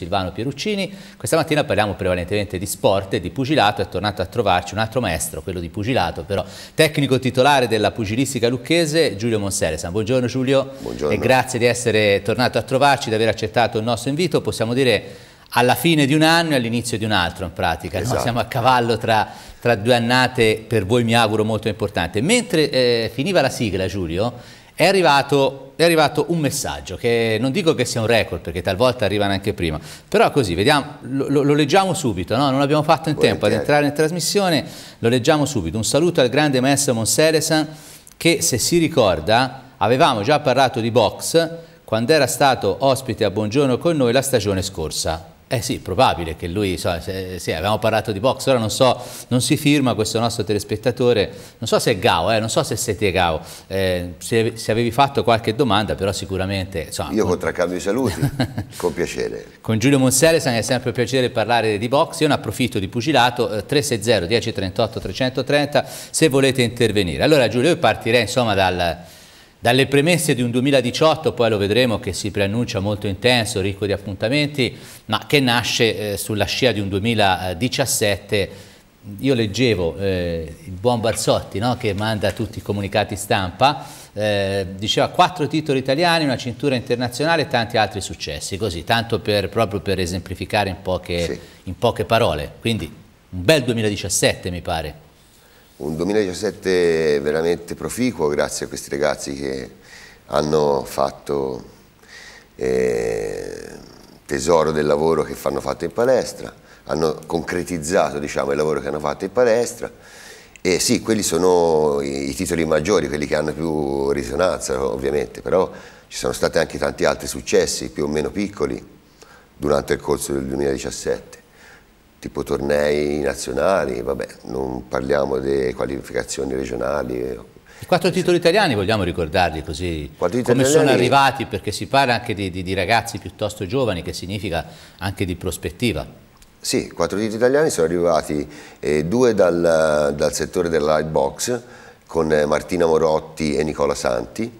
Silvano Pieruccini. Questa mattina parliamo prevalentemente di sport e di pugilato. È tornato a trovarci un altro maestro, quello di pugilato, però tecnico titolare della pugilistica lucchese, Giulio Monseresan. Buongiorno Giulio Buongiorno. e grazie di essere tornato a trovarci, di aver accettato il nostro invito. Possiamo dire alla fine di un anno e all'inizio di un altro in pratica. Esatto. No? Siamo a cavallo tra, tra, due annate, per voi mi auguro molto importante. Mentre eh, finiva la sigla Giulio, è arrivato, è arrivato, un messaggio che non dico che sia un record perché talvolta arrivano anche prima, però così, vediamo, lo, lo leggiamo subito, no? non abbiamo fatto in tempo ad entrare in trasmissione, lo leggiamo subito. Un saluto al grande maestro Monseresan che se si ricorda avevamo già parlato di box quando era stato ospite a Buongiorno con noi la stagione scorsa. Eh sì, probabile che lui, so, se, sì, avevamo parlato di box, ora non so, non si firma questo nostro telespettatore, non so se è Gao, eh, non so se siete Gao, eh, se, se, avevi fatto qualche domanda, però sicuramente... Insomma, Io con Traccato i saluti, con piacere. Con Giulio Monseles è sempre un piacere parlare di box, io ne approfitto di pugilato, eh, 360 1038 330 se volete intervenire. Allora Giulio, io partirei insomma dal dalle premesse di un 2018, poi lo vedremo che si preannuncia molto intenso, ricco di appuntamenti, ma che nasce eh, sulla scia di un 2017 io leggevo eh, il buon Barzotti no? che manda tutti i comunicati stampa, eh, diceva quattro titoli italiani, una cintura internazionale e tanti altri successi, così, tanto per, proprio per esemplificare in poche, sì. in poche parole. Quindi un bel 2017 mi pare un 2017 veramente proficuo grazie a questi ragazzi che hanno fatto eh, tesoro del lavoro che fanno fatto in palestra, hanno concretizzato diciamo, il lavoro che hanno fatto in palestra e sì, quelli sono i, i titoli maggiori, quelli che hanno più risonanza ovviamente, però ci sono stati anche tanti altri successi più o meno piccoli durante il corso del 2017 tipo tornei nazionali, vabbè, non parliamo delle qualificazioni regionali. quattro titoli italiani vogliamo ricordarli così, Quattro come italiani... sono arrivati, perché si parla anche di, di, di, ragazzi piuttosto giovani, che significa anche di prospettiva. Sì, quattro titoli italiani sono arrivati eh, due dal, dal, settore della lightbox con eh, Martina Morotti e Nicola Santi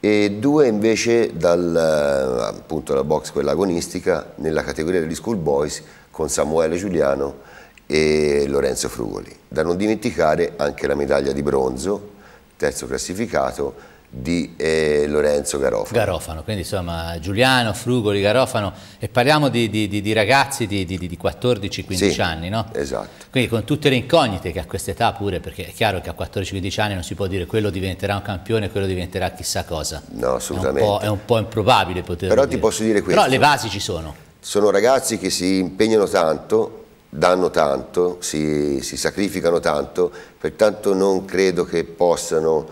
e due invece dalla eh, box quella agonistica nella categoria degli school boys con Samuele Giuliano e Lorenzo Frugoli. Da non dimenticare anche la medaglia di bronzo, terzo classificato, di eh, Lorenzo Garofano. Garofano, quindi insomma Giuliano, Frugoli, Garofano e parliamo di, di, di ragazzi di, di 14-15 sì, anni, no? Esatto. Quindi con tutte le incognite che a quest'età pure, perché è chiaro che a 14-15 anni non si può dire quello diventerà un campione, quello diventerà chissà cosa. No, assolutamente. È un po', è un po improbabile poterlo Però ti posso dire questo. Però le basi ci sono sono ragazzi che si impegnano tanto, danno tanto, si, si sacrificano tanto, pertanto non credo che possano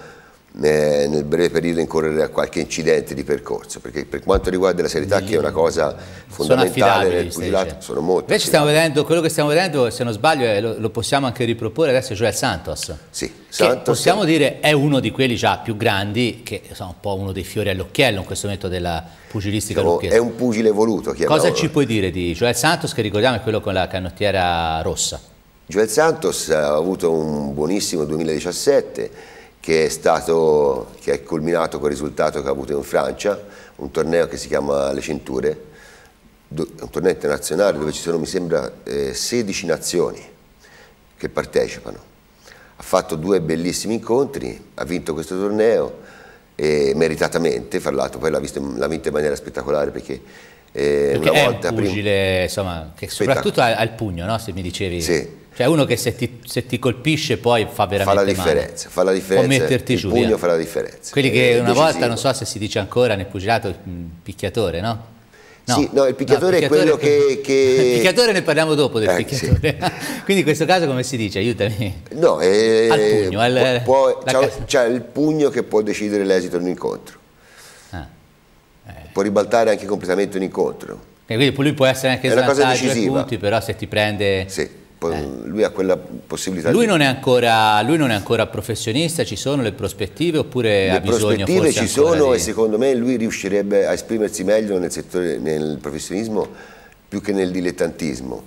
eh, nel breve periodo incorrere a qualche incidente di percorso, perché per quanto riguarda la serietà che è una cosa fondamentale nel pugilato, sono molto Invece stiamo vedendo, quello che stiamo vedendo, se non sbaglio, lo, lo, possiamo anche riproporre adesso, è cioè Santos. Sì, Santos. possiamo sì. dire è uno di quelli già più grandi, che sono un po' uno dei fiori all'occhiello in questo momento della pugilistica diciamo, È un pugile voluto, Cosa ci puoi dire di Joel Santos, che ricordiamo è quello con la canottiera rossa? Joel Santos ha avuto un buonissimo 2017, che è, stato, che è culminato col risultato che ha avuto in Francia, un torneo che si chiama Le Cinture, un torneo internazionale dove ci sono, mi sembra, 16 eh, nazioni che partecipano. Ha fatto due bellissimi incontri, ha vinto questo torneo, meritatamente, fra l'altro poi l'ha, vinta in maniera spettacolare perché, eh, perché una È un pugile, prima... insomma, che soprattutto al pugno, no? se mi dicevi... Sì cioè uno che se ti, se ti colpisce poi fa veramente fa la differenza, male. Fa la differenza, Può metterti il giù, pugno fa la differenza. Quelli che una volta, non so se si dice ancora nel pugilato, picchiatore, no? No, sì, no, il picchiatore, no, è quello che, che, Il picchiatore ne parliamo dopo del eh, picchiatore. Sì. Quindi in questo caso come si dice? Aiutami. No, è... al pugno. Al, può, può, c'è il pugno che può decidere l'esito di un incontro. Ah. Eh. Può ribaltare anche completamente un incontro. E eh, quindi lui può essere anche svantaggio ai punti, però se ti prende... Sì eh. lui ha quella possibilità lui, di... non ancora, lui non è ancora professionista, ci sono le prospettive oppure le ha bisogno Le prospettive ci sono di... e secondo me lui riuscirebbe a esprimersi meglio nel, settore, nel professionismo più che nel dilettantismo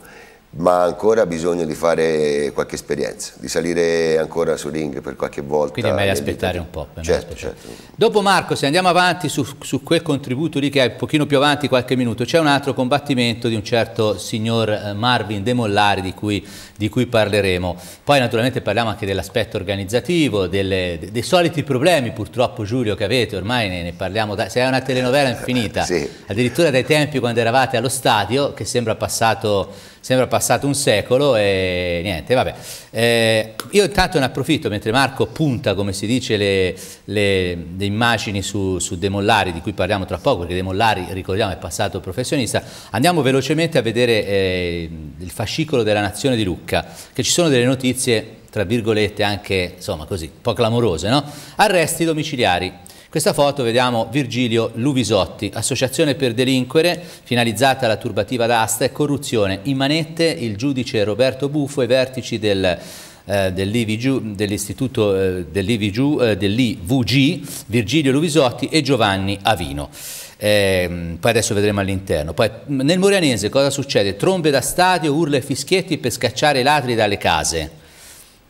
ma ancora bisogno di fare qualche esperienza, di salire ancora su ring per qualche volta. Quindi è meglio aspettare un po'. Certo, certo. Dopo Marco, se andiamo avanti su, su, quel contributo lì che è un pochino più avanti qualche minuto, c'è un altro combattimento di un certo signor eh, Marvin De Mollari di cui, di cui parleremo. Poi naturalmente parliamo anche dell'aspetto organizzativo, delle, dei soliti problemi purtroppo Giulio che avete, ormai ne, ne parliamo, da, se è una telenovela infinita, sì. addirittura dai tempi quando eravate allo stadio, che sembra passato, sembra passato passato un secolo e niente, vabbè. Eh, io intanto ne approfitto, mentre Marco punta, come si dice, le, le, le immagini su, su, De Mollari, di cui parliamo tra poco, perché De Mollari, ricordiamo, è passato professionista, andiamo velocemente a vedere eh, il fascicolo della Nazione di Lucca, che ci sono delle notizie, tra virgolette, anche, insomma, così, un po' clamorose, no? Arresti domiciliari, questa foto vediamo Virgilio Luvisotti, associazione per delinquere, finalizzata alla turbativa d'asta e corruzione. In manette il giudice Roberto Buffo e i vertici del eh, dell'IVG, dell'istituto dell'IVG, eh, dell'IVG, eh, Virgilio Luvisotti e Giovanni Avino. Eh, poi adesso vedremo all'interno. Poi nel Morianese cosa succede? Trombe da stadio, urla e fischietti per scacciare i ladri dalle case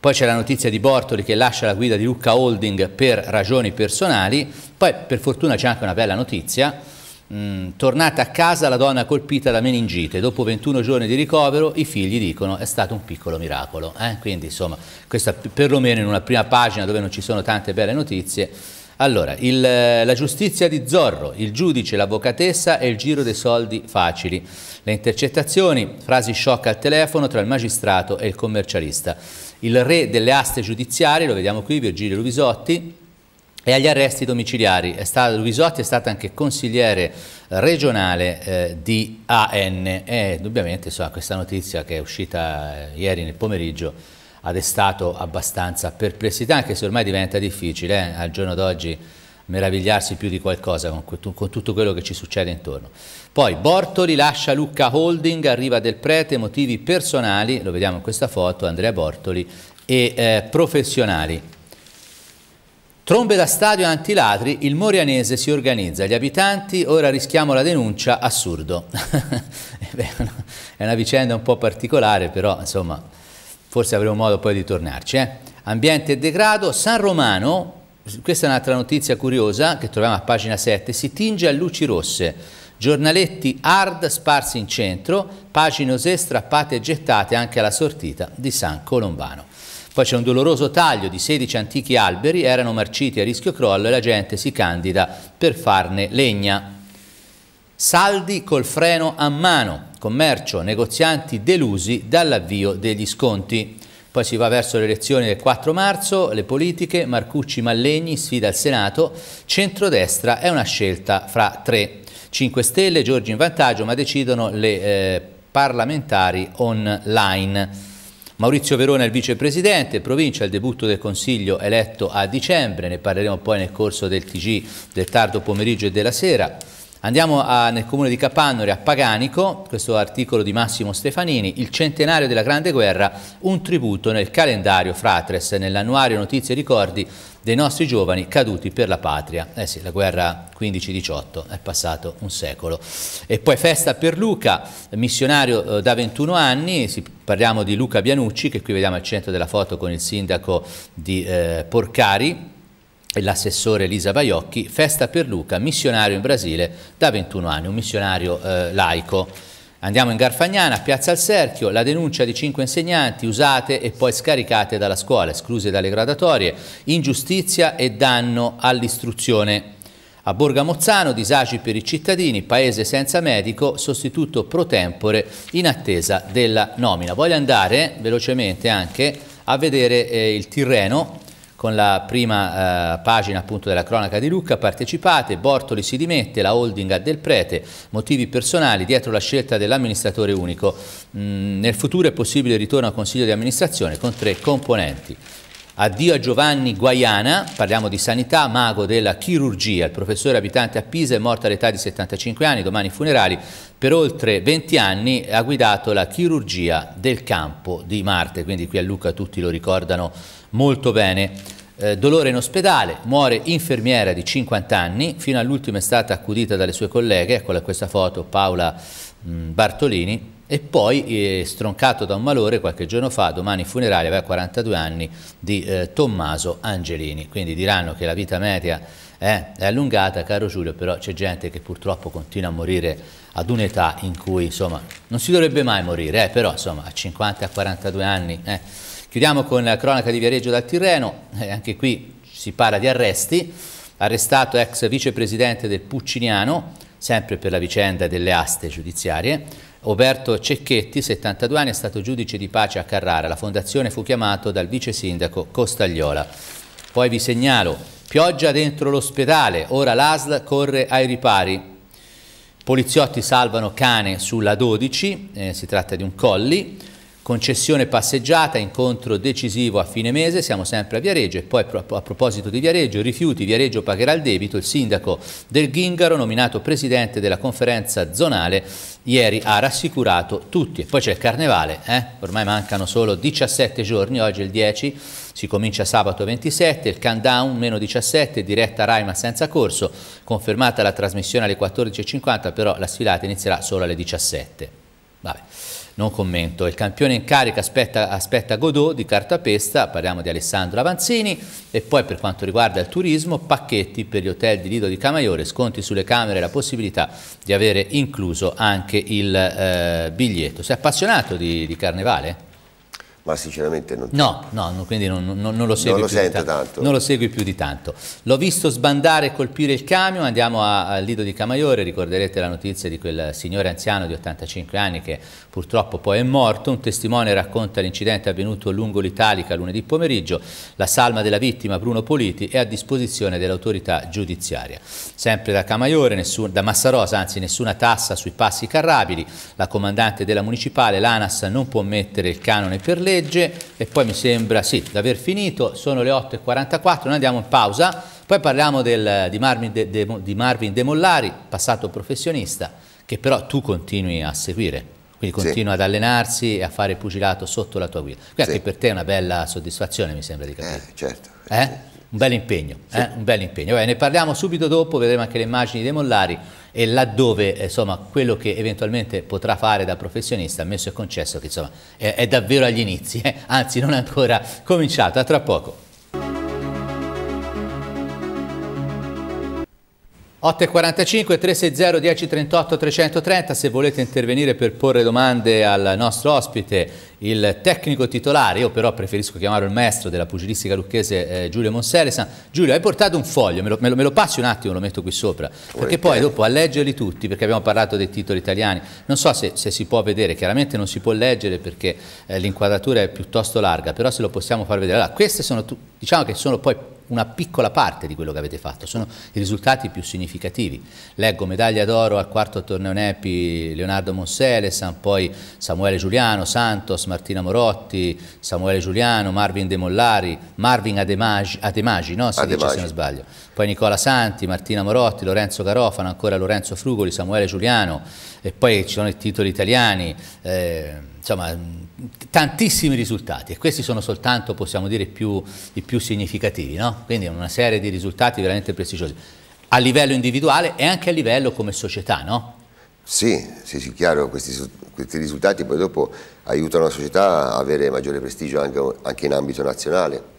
poi c'è la notizia di Bortoli che lascia la guida di Lucca Holding per ragioni personali, poi per fortuna c'è anche una bella notizia, Mm, tornata a casa la donna colpita da meningite, dopo 21 giorni di ricovero i figli dicono è stato un piccolo miracolo, eh? quindi insomma questa perlomeno in una prima pagina dove non ci sono tante belle notizie. Allora, il, la giustizia di Zorro, il giudice, l'avvocatessa e il giro dei soldi facili. Le intercettazioni, frasi shock al telefono tra il magistrato e il commercialista il re delle aste giudiziarie, lo vediamo qui, Virgilio Luvisotti, e agli arresti domiciliari. È stato, Luvisotti è stato anche consigliere eh, regionale eh, di AN e ovviamente so, questa notizia che è uscita eh, ieri nel pomeriggio ha destato abbastanza perplessità, anche se ormai diventa difficile eh, al giorno d'oggi meravigliarsi più di qualcosa con, con, tutto quello che ci succede intorno. Poi Bortoli lascia Lucca Holding, arriva del prete, motivi personali, lo vediamo in questa foto, Andrea Bortoli, e eh, professionali. Trombe da stadio antilatri, il Morianese si organizza, gli abitanti ora rischiamo la denuncia, assurdo. Eh è una vicenda un po' particolare, però insomma, forse avremo modo poi di tornarci. Eh? Ambiente e degrado, San Romano, questa è un'altra notizia curiosa che troviamo a pagina 7, si tinge a luci rosse, giornaletti hard sparsi in centro, pagine osè strappate e gettate anche alla sortita di San Colombano. Poi c'è un doloroso taglio di 16 antichi alberi, erano marciti a rischio crollo e la gente si candida per farne legna. Saldi col freno a mano, commercio, negozianti delusi dall'avvio degli sconti. Poi si va verso le elezioni del 4 marzo, le politiche, Marcucci Mallegni sfida al Senato, centrodestra è una scelta fra tre. 5 Stelle, Giorgi in vantaggio, ma decidono le eh, parlamentari online. Maurizio Verona è il vicepresidente, provincia, il debutto del Consiglio eletto a dicembre, ne parleremo poi nel corso del TG del tardo pomeriggio e della sera. Andiamo a, nel comune di Capannori, a Paganico, questo articolo di Massimo Stefanini, il centenario della Grande Guerra, un tributo nel calendario Fratres, nell'annuario Notizie e Ricordi dei nostri giovani caduti per la patria. Eh sì, la guerra 15-18, è passato un secolo. E poi festa per Luca, missionario eh, da 21 anni, parliamo di Luca Bianucci, che qui vediamo al centro della foto con il sindaco di eh, Porcari, e l'assessore Elisa Baiocchi, festa per Luca, missionario in Brasile da 21 anni, un missionario eh, laico. Andiamo in Garfagnana, Piazza al Serchio, la denuncia di cinque insegnanti usate e poi scaricate dalla scuola, escluse dalle gradatorie, ingiustizia e danno all'istruzione. A Borgamozzano, disagi per i cittadini, paese senza medico, sostituto pro tempore in attesa della nomina. Voglio andare velocemente anche a vedere eh, il Tirreno con la prima eh, pagina appunto della cronaca di Lucca, partecipate, Bortoli si dimette, la holding a Del Prete, motivi personali dietro la scelta dell'amministratore unico. Mm, nel futuro è possibile il ritorno al Consiglio di amministrazione con tre componenti. Addio a Giovanni Guaiana, parliamo di sanità, mago della chirurgia, il professore abitante a Pisa è morto all'età di 75 anni, domani funerali, per oltre 20 anni ha guidato la chirurgia del campo di Marte, quindi qui a Lucca tutti lo ricordano molto bene. Eh, dolore in ospedale, muore infermiera di 50 anni, fino all'ultimo è stata accudita dalle sue colleghe, eccola questa foto, Paola mh, Bartolini, e poi eh, stroncato da un malore qualche giorno fa, domani funerale, aveva 42 anni, di eh, Tommaso Angelini. Quindi diranno che la vita media è, è allungata, caro Giulio, però c'è gente che purtroppo continua a morire ad un'età in cui insomma, non si dovrebbe mai morire, eh, però insomma, a 50-42 anni... Eh, Chiudiamo con la cronaca di Viareggio dal Tirreno, eh, anche qui si parla di arresti, arrestato ex vicepresidente del Pucciniano, sempre per la vicenda delle aste giudiziarie, Roberto Cecchetti, 72 anni, è stato giudice di pace a Carrara, la fondazione fu chiamato dal vice sindaco Costagliola. Poi vi segnalo, pioggia dentro l'ospedale, ora l'ASL corre ai ripari, poliziotti salvano cane sulla 12, eh, si tratta di un colli, Concessione passeggiata, incontro decisivo a fine mese, siamo sempre a Viareggio e poi a proposito di Viareggio, rifiuti, Viareggio pagherà il debito, il sindaco del Gingaro, nominato presidente della conferenza zonale, ieri ha rassicurato tutti. E poi c'è il carnevale, eh? ormai mancano solo 17 giorni, oggi è il 10, si comincia sabato 27, il countdown meno 17, diretta Rai ma senza corso, confermata la trasmissione alle 14.50, però la sfilata inizierà solo alle 17. Vabbè non commento. Il campione in carica aspetta, aspetta Godot di cartapesta, parliamo di Alessandro Avanzini e poi per quanto riguarda il turismo, pacchetti per gli hotel di Lido di Camaiore, sconti sulle camere e la possibilità di avere incluso anche il eh, biglietto. Sei appassionato di, di carnevale? ma sinceramente non... No, no, no quindi non, non, non, lo segui non lo più di tanto. tanto. Non lo segui più di tanto. L'ho visto sbandare e colpire il camion, andiamo al Lido di Camaiore, ricorderete la notizia di quel signore anziano di 85 anni che purtroppo poi è morto, un testimone racconta l'incidente avvenuto lungo l'Italica lunedì pomeriggio, la salma della vittima Bruno Politi è a disposizione dell'autorità giudiziaria. Sempre da Camaiore, nessun, da Massarosa, anzi nessuna tassa sui passi carrabili, la comandante della municipale, l'ANAS, non può mettere il canone per lei legge e poi mi sembra sì, di aver finito, sono le 8.44, noi andiamo in pausa, poi parliamo del, di, Marvin de, de, di Marvin De Mollari, passato professionista, che però tu continui a seguire. Quindi continua sì. ad allenarsi e a fare pugilato sotto la tua guida. Quindi sì. anche per te è una bella soddisfazione, mi sembra di capire. Eh, certo. Eh? un bel impegno, eh? sì. eh? un bel impegno. Vabbè, ne parliamo subito dopo, vedremo anche le immagini dei Mollari e laddove eh, insomma, quello che eventualmente potrà fare da professionista, ammesso e concesso che insomma, è, è davvero agli inizi, eh? anzi non è ancora cominciato, a tra poco. 845 360 1038 330 se volete intervenire per porre domande al nostro ospite, il tecnico titolare, io però preferisco chiamare il maestro della pugilistica lucchese eh, Giulio Monseresa. Giulio, hai portato un foglio, me lo, me, lo, me lo, passi un attimo, lo metto qui sopra, perché poi dopo a leggerli tutti, perché abbiamo parlato dei titoli italiani, non so se, se si può vedere, chiaramente non si può leggere perché eh, l'inquadratura è piuttosto larga, però se lo possiamo far vedere. Allora, queste sono, diciamo che sono poi una piccola parte di quello che avete fatto, sono i risultati più significativi. Leggo medaglia d'oro al quarto torneo Nepi Leonardo Monselesan, poi Samuele Giuliano, Santos, Martina Morotti, Samuele Giuliano, Marvin De Mollari, Marvin Ademagi, Ademagi no? se, dice, se non sbaglio poi Nicola Santi, Martina Morotti, Lorenzo Carofano, ancora Lorenzo Frugoli, Samuele Giuliano e poi ci sono i titoli italiani, eh, insomma tantissimi risultati e questi sono soltanto, possiamo dire, più, i più significativi, no? quindi una serie di risultati veramente prestigiosi a livello individuale e anche a livello come società, no? Sì, sì, sì, chiaro, questi, questi risultati poi dopo aiutano la società a avere maggiore prestigio anche, anche in ambito nazionale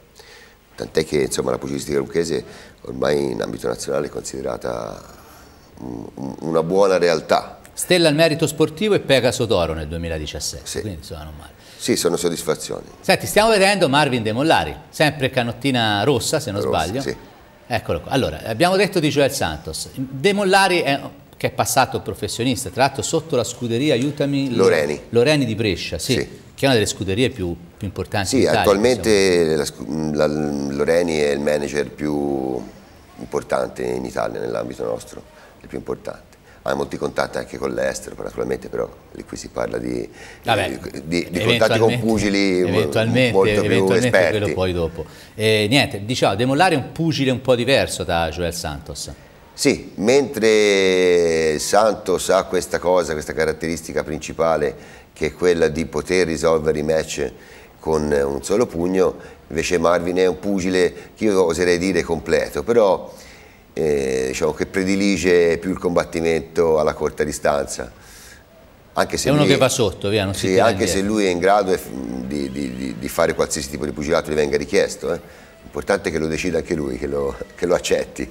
tant'è che insomma, la pugilistica lucchese ormai in ambito nazionale è considerata una buona realtà. Stella al merito sportivo e Pegaso d'oro nel 2017, sì. quindi insomma non male. Sì, sono soddisfazioni. Senti, stiamo vedendo Marvin De Mollari, sempre canottina rossa se non rossa, sbaglio. Sì. Eccolo qua. Allora, abbiamo detto di Joel Santos. De Mollari è che è passato professionista, tra l'altro sotto la scuderia, aiutami... Loreni. Loreni di Brescia, sì. sì che è una delle scuderie più, più importanti sì, Italia, attualmente diciamo. la, la, Loreni è il manager più importante in Italia, nell'ambito nostro, il più importante. Ha molti contatti anche con l'estero, naturalmente, però lì qui si parla di, Vabbè, di, di contatti con pugili eventualmente, molto eventualmente più esperti. poi dopo. E, niente, diciamo, De è un pugile un po' diverso da Joel Santos. Sì, mentre Santos ha questa cosa, questa caratteristica principale che è quella di poter risolvere i match con eh, un solo pugno, invece Marvin è un pugile che io oserei dire completo, però eh, diciamo che predilige più il combattimento alla corta distanza. Anche se è uno lui, che va sotto, via, non si sì, anche se lui è in grado di, di, di, fare qualsiasi tipo di pugilato gli venga richiesto. Eh. L'importante è che lo decida anche lui, che lo, che lo accetti.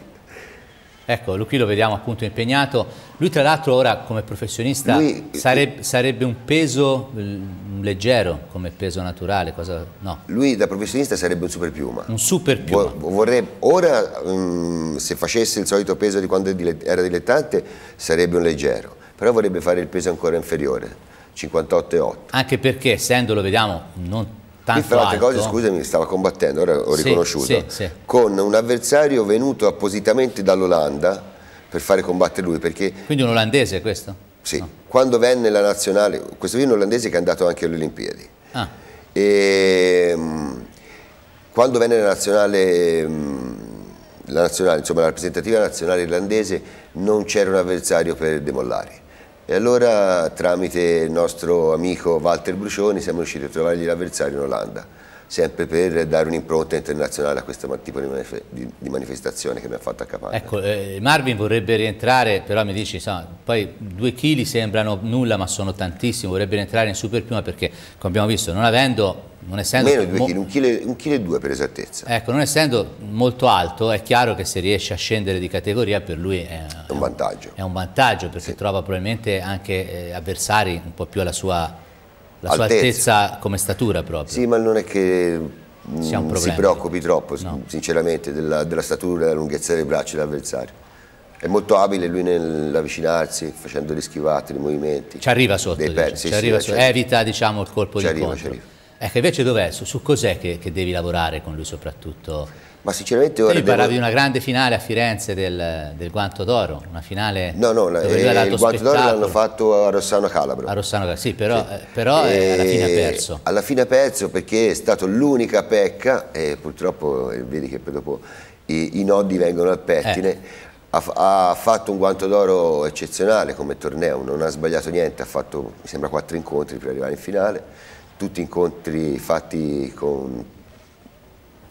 Ecco, qui lo vediamo appunto impegnato. Lui tra l'altro ora come professionista lui, sareb sarebbe un peso mm, leggero come peso naturale, cosa, no. Lui da professionista sarebbe un super piuma. Un super piuma. Vorrei, ora um, se facesse il solito peso di quando era dilettante sarebbe un leggero, però vorrebbe fare il peso ancora inferiore, 58,8. Anche perché essendo, lo vediamo, non tanto Qui, altre cose, scusami, stava combattendo, ora ho sì, riconosciuto, sì, sì. con un avversario venuto appositamente dall'Olanda per fare combattere lui. Perché... Quindi un olandese questo? Sì, no. quando venne la nazionale, questo qui è un olandese che è andato anche alle Olimpiadi. Ah. E, ehm, quando venne la nazionale, ehm, la nazionale, insomma la rappresentativa nazionale irlandese, non c'era un avversario per demollare e allora tramite il nostro amico Walter Brucioni siamo riusciti a trovargli l'avversario in Olanda sempre per dare un'impronta internazionale a questo tipo di, manif di, di manifestazione che mi ha fatto a Ecco, eh, Marvin vorrebbe rientrare, però mi dici, insomma, poi due chili sembrano nulla ma sono tantissimi, vorrebbe rientrare in superpiuma perché, come abbiamo visto, non avendo non essendo meno di due chili, un chilo, chilo e due per esattezza. Ecco, non essendo molto alto, è chiaro che se riesce a scendere di categoria per lui è, è un vantaggio. È un vantaggio perché sì. trova probabilmente anche eh, avversari un po' più alla sua la sua altezza. come statura proprio. Sì, ma non è che mh, mm, si preoccupi troppo, no. sinceramente, della, della statura e della lunghezza dei bracci dell'avversario. È molto abile lui nell'avvicinarsi, facendo le schivate, i movimenti. Ci arriva sotto, dei diciamo. sì, arriva sì, eh, sotto. evita diciamo, il colpo di Ci arriva, Ecco, invece dov'è? Su, su cos'è che, che, devi lavorare con lui soprattutto? ma sinceramente ora... Devo... parlavi di una grande finale a Firenze del, del Guanto d'Oro, una finale... No, no, la, eh, il Guanto d'Oro l'hanno fatto a Rossano Calabro. A Rossano Calabro, sì, però, sì. Eh, però eh, alla fine ha perso. Alla fine ha perso perché è stata l'unica pecca, e purtroppo eh, vedi che poi dopo i, i nodi vengono al pettine, eh. Ha, ha, fatto un guanto d'oro eccezionale come torneo, non ha sbagliato niente, ha fatto mi sembra quattro incontri per arrivare in finale, tutti incontri fatti con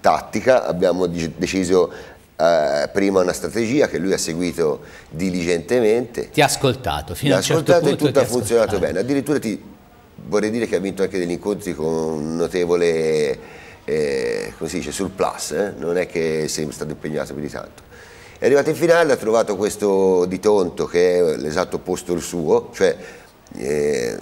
tattica, abbiamo deciso eh, prima una strategia che lui ha seguito diligentemente. Ti ha ascoltato fino a un certo punto. Ti ha ascoltato e tutto ha funzionato bene, addirittura ti, vorrei dire che ha vinto anche degli incontri con un notevole, eh, come si dice, sul plus, eh? non è che sei stato impegnato più di tanto. È arrivato in finale, ha trovato questo di Tonto che è l'esatto opposto al suo, cioè eh,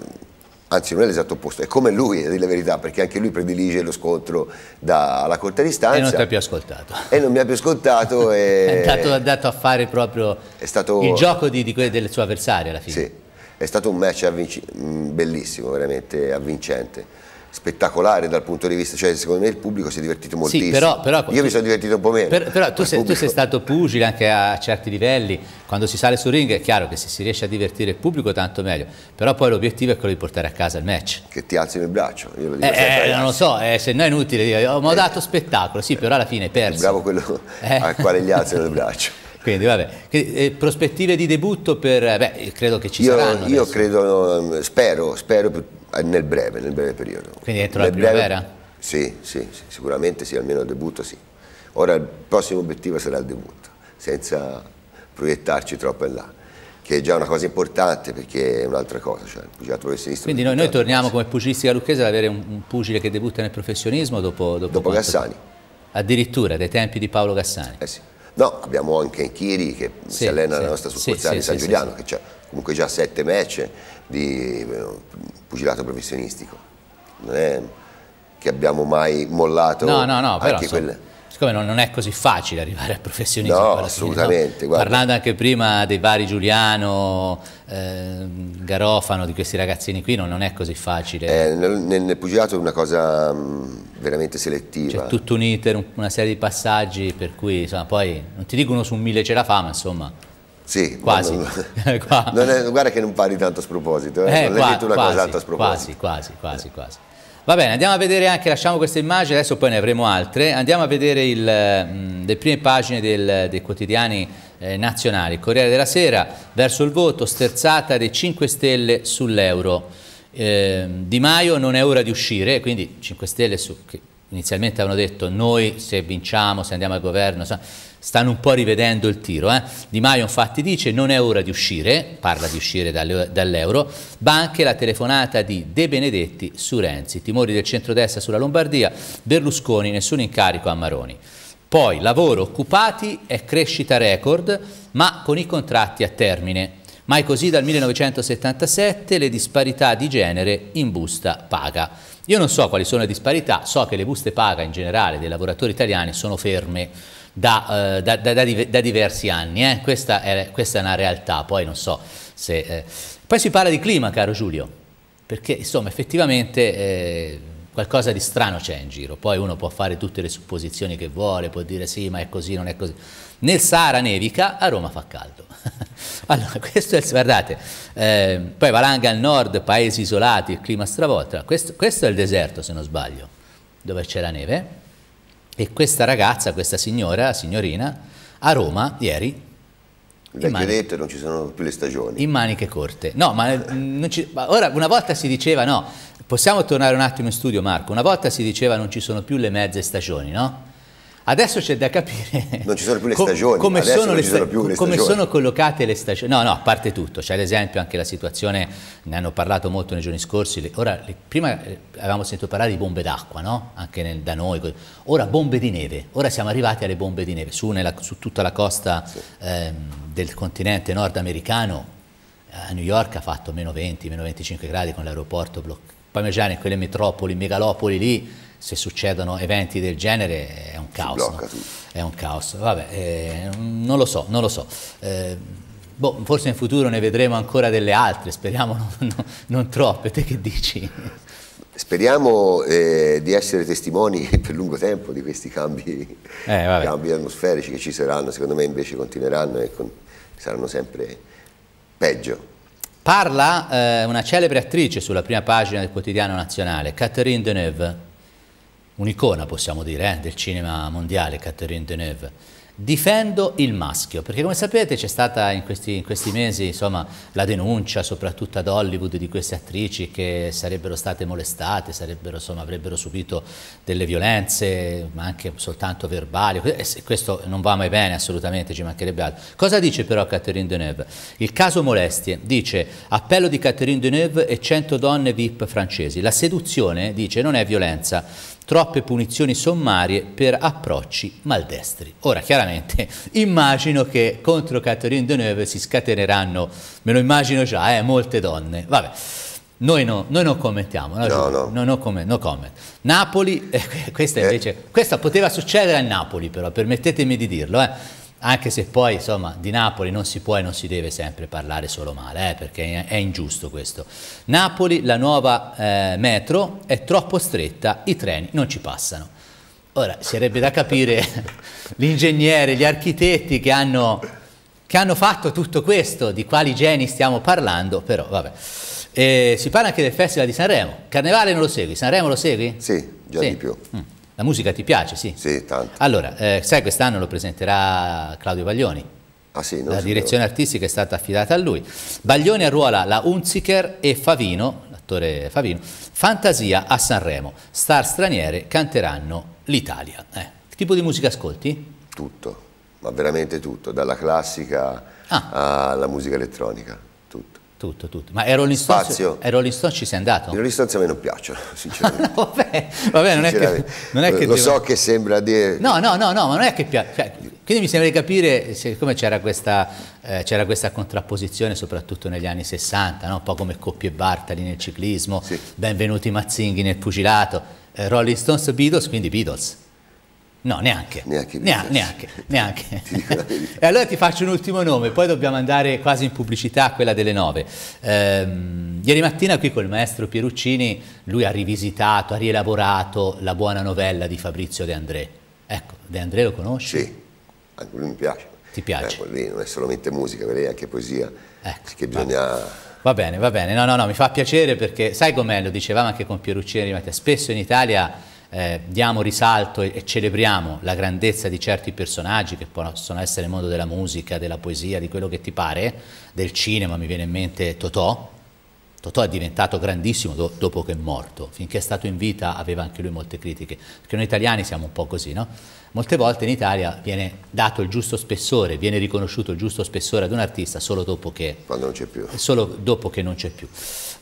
anzi non è l'esatto opposto, è come lui, a dire la verità, perché anche lui predilige lo scontro dalla corta distanza. E non ti ha più ascoltato. E non mi ha più ascoltato. è andato, andato, a fare proprio stato, il gioco di, di, del suo avversario alla fine. Sì, è stato un match mm, bellissimo, veramente avvincente spettacolare dal punto di vista, cioè secondo me il pubblico si è divertito moltissimo. Sì, però, però, Io tu, mi sono divertito un po' meno. Per, però tu sei, tu sei, stato pugile anche a certi livelli, quando si sale sul ring è chiaro che se si riesce a divertire il pubblico tanto meglio, però poi l'obiettivo è quello di portare a casa il match. Che ti alzi nel braccio, io lo dico eh, eh Non lo so, eh, se no è inutile dire, oh, ho eh, dato spettacolo, sì, però alla fine hai perso. Bravo quello eh. al quale gli alzano il braccio. Quindi vabbè, eh, prospettive di debutto per, eh, beh, credo che ci io, saranno. Io adesso. credo, mm, spero, spero eh, nel breve, nel breve periodo. Quindi entro nel la primavera? Breve, sì, sì, sì, sicuramente sì, almeno al debutto sì. Ora il prossimo obiettivo sarà il debutto, senza proiettarci troppo in là, che è già una cosa importante perché è un'altra cosa, cioè il pugilato professionista. Quindi noi, noi torniamo come pugilistica lucchese ad avere un, un, pugile che debutta nel professionismo dopo... Dopo, dopo Cassani. Addirittura dai tempi di Paolo Cassani. Eh sì. No, abbiamo anche Chiri che sì, si allena sì, nella nostra succursale di San Giuliano, che ha comunque già sette match di eh, pugilato professionistico. Non è che abbiamo mai mollato no, no, no, anche però, quelle... So siccome non, è così facile arrivare al professionismo. No, assolutamente. Fine, no? Parlando anche prima dei vari Giuliano, eh, Garofano, di questi ragazzini qui, no, non è così facile. Eh, nel, nel, pugilato è una cosa mh, mm, veramente selettiva. C'è tutto un iter, un, una serie di passaggi per cui, insomma, poi non ti dico uno su mille ce la fa, ma insomma... Sì, quasi. Non, non è, guarda che non parli tanto a sproposito, eh, eh, non qua, hai detto una quasi, cosa alta a sproposito. Quasi, quasi, quasi, quasi. Va bene, andiamo a vedere anche, lasciamo queste immagini, adesso poi ne avremo altre, andiamo a vedere il, mh, mm, le prime pagine del, dei quotidiani eh, nazionali. Corriere della Sera, verso il voto, sterzata dei 5 Stelle sull'euro. Eh, di Maio non è ora di uscire, quindi 5 Stelle su, che inizialmente avevano detto noi se vinciamo, se andiamo al governo, stanno un po' rivedendo il tiro. Eh? Di Maio infatti dice non è ora di uscire, parla di uscire dall'euro, ma anche la telefonata di De Benedetti su Renzi, timori del centrodestra sulla Lombardia, Berlusconi nessun incarico a Maroni. Poi lavoro occupati e crescita record, ma con i contratti a termine. Mai così dal 1977 le disparità di genere in busta paga. Io non so quali sono le disparità, so che le buste paga in generale dei lavoratori italiani sono ferme da, eh, da, da, da diversi anni, eh. questa, è, questa, è, una realtà, poi non so se... Eh. Poi si parla di clima, caro Giulio, perché insomma effettivamente eh, qualcosa di strano c'è in giro, poi uno può fare tutte le supposizioni che vuole, può dire sì ma è così, non è così. Nel Sahara nevica, a Roma fa caldo. Allora, questo è il, guardate, eh, poi valanga al nord, paesi isolati, il clima stravolto, questo, questo è il deserto se non sbaglio, dove c'è la neve, e questa ragazza, questa signora, signorina, a Roma ieri perché maniche, non ci sono più le stagioni. In maniche corte. No, ma, eh, ci, ma, ora una volta si diceva no, possiamo tornare un attimo in studio Marco, una volta si diceva non ci sono più le mezze stagioni, no? Adesso c'è da capire... Non ci sono più le stagioni. Come, sono, le sta sono, le come sono, collocate le stagioni. No, no, a parte tutto. C'è cioè, ad esempio anche la situazione, ne hanno parlato molto nei giorni scorsi, ora, le, prima eh, avevamo sentito parlare di bombe d'acqua, no? Anche nel, da noi. Ora bombe di neve. Ora siamo arrivati alle bombe di neve. Su, nella, su tutta la costa sì. ehm, del continente nordamericano, a New York ha fatto meno 20, meno 25 gradi con l'aeroporto bloccato. Poi immaginate in quelle metropoli, megalopoli lì se succedono eventi del genere è un caos. No? È un caos. Vabbè, eh, non lo so, non lo so. Eh, boh, forse in futuro ne vedremo ancora delle altre, speriamo non, non, non troppe. Te che dici? Speriamo eh, di essere testimoni per lungo tempo di questi cambi, eh, cambi, atmosferici che ci saranno, secondo me invece continueranno e con, saranno sempre peggio. Parla eh, una celebre attrice sulla prima pagina del quotidiano nazionale, Catherine Deneuve un'icona possiamo dire eh, del cinema mondiale, Catherine Deneuve. Difendo il maschio, perché come sapete c'è stata in questi, in questi mesi insomma, la denuncia soprattutto ad Hollywood di queste attrici che sarebbero state molestate, sarebbero, insomma, avrebbero subito delle violenze, ma anche soltanto verbali, eh, questo non va mai bene assolutamente, ci mancherebbe altro. Cosa dice però Catherine Deneuve? Il caso molestie, dice appello di Catherine Deneuve e 100 donne VIP francesi, la seduzione, dice, non è violenza, troppe punizioni sommarie per approcci maldestri. Ora chiaramente immagino che contro Catherine Deneuve si scateneranno, me lo immagino già, eh, molte donne. Vabbè. Noi, no, noi non commentiamo, no, no, no. no, comment, no comment. Napoli, eh, questa eh. invece, eh. questa poteva succedere a Napoli però, permettetemi di dirlo, eh anche se poi insomma, di Napoli non si può e non si deve sempre parlare solo male, eh, perché è ingiusto questo. Napoli, la nuova eh, metro è troppo stretta, i treni non ci passano. Ora, sarebbe da capire l'ingegnere, gli architetti che hanno, che hanno, fatto tutto questo, di quali geni stiamo parlando, però vabbè. E eh, si parla anche del Festival di Sanremo. Carnevale non lo segui, Sanremo lo segui? Sì, già sì. di più. Mm. La musica ti piace, sì? Sì, tanto. Allora, eh, sai, quest'anno lo presenterà Claudio Baglioni. Ah, sì, la direzione devo. artistica è stata affidata a lui. Baglioni arruola la Unziker e Favino, l'attore Favino, Fantasia a Sanremo. Star straniere canteranno l'Italia. Eh. Che tipo di musica ascolti? Tutto, ma veramente tutto, dalla classica ah. alla musica elettronica. Tutto, tutto. Ma ero E Rolling Stone ci sei andato? I Rolling Stones a me non piacciono, sinceramente. no, vabbè, vabbè non, È che, non, È che, Lo devo... so che sembra dire... No, no, no, no ma non è che piace... Cioè, quindi mi sembra di capire, siccome c'era questa, eh, questa, contrapposizione soprattutto negli anni 60, no? un po' come Coppie Bartali nel ciclismo, sì. benvenuti Mazzinghi nel pugilato, eh, Rolling Stones Beatles, quindi Beatles. No, neanche. Neanche. Neanche. neanche, neanche. e allora ti faccio un ultimo nome, poi dobbiamo andare quasi in pubblicità a quella delle nove. Ehm, ieri mattina qui col maestro Pieruccini, lui ha rivisitato, ha rielaborato la buona novella di Fabrizio De André. Ecco, De André lo conosci? Sì, anche lui mi piace. Ti piace? Eh, lì non è solamente musica, ma è anche poesia, ecco, che bisogna... Va bene, va bene, no, no, no, mi fa piacere perché sai com'è, lo dicevamo anche con Pieruccini, spesso in Italia eh, diamo risalto e, celebriamo la grandezza di certi personaggi che possono essere nel mondo della musica, della poesia, di quello che ti pare, del cinema mi viene in mente Totò, Totò è diventato grandissimo do, dopo che è morto, finché è stato in vita aveva anche lui molte critiche, perché noi italiani siamo un po' così, no? Molte volte in Italia viene dato il giusto spessore, viene riconosciuto il giusto spessore ad un artista solo dopo che... Quando non c'è più. Solo dopo che non c'è più.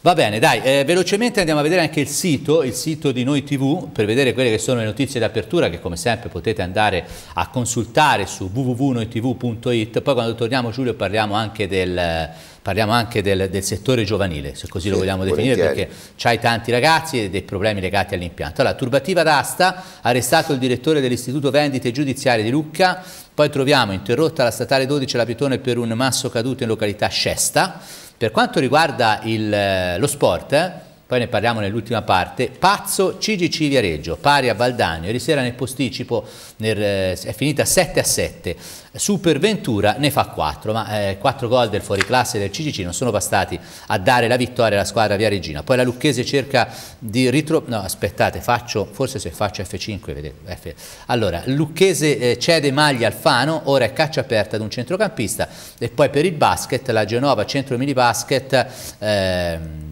Va bene, dai, eh, velocemente andiamo a vedere anche il sito, il sito di Noi TV, per vedere quelle che sono le notizie d'apertura che come sempre potete andare a consultare su www.noitv.it. Poi quando torniamo Giulio parliamo anche del parliamo anche del, del settore giovanile, se così sì, lo vogliamo definire, perché c'hai tanti ragazzi e dei problemi legati all'impianto. Allora, turbativa d'asta, arrestato il direttore dell'Istituto Vendite Giudiziarie di Lucca, poi troviamo interrotta la statale 12 la Pietone per un masso caduto in località Scesta. Per quanto riguarda il, eh, lo sport, eh, poi ne parliamo nell'ultima parte, Pazzo CGC Viareggio, pari a Valdagno, ieri sera nel posticipo nel, eh, è finita 7 a 7, Super Ventura ne fa 4, ma eh, 4 gol del fuoriclasse del CGC non sono bastati a dare la vittoria alla squadra viareggina, poi la Lucchese cerca di ritrovare, no aspettate faccio, forse se faccio F5, vedete, F... allora Lucchese eh, cede maglia al Fano, ora è caccia aperta ad un centrocampista e poi per il basket la Genova Centro Mini Basket... Eh,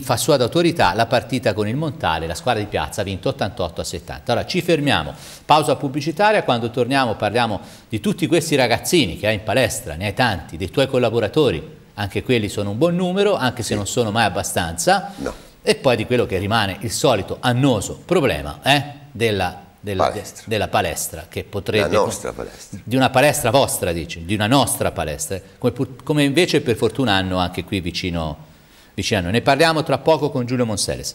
fa sua d'autorità la partita con il Montale, la squadra di piazza ha vinto 88 a 70. Allora ci fermiamo, pausa pubblicitaria, quando torniamo parliamo di tutti questi ragazzini che hai in palestra, ne hai tanti, dei tuoi collaboratori, anche quelli sono un buon numero, anche se non sono mai abbastanza, no. e poi di quello che rimane il solito annoso problema eh, della della palestra. della palestra, che potrebbe... Palestra. Di una palestra vostra, dici, di una nostra palestra, come, come invece per fortuna hanno anche qui vicino vicino a noi. Ne parliamo tra poco con Giulio Monseles.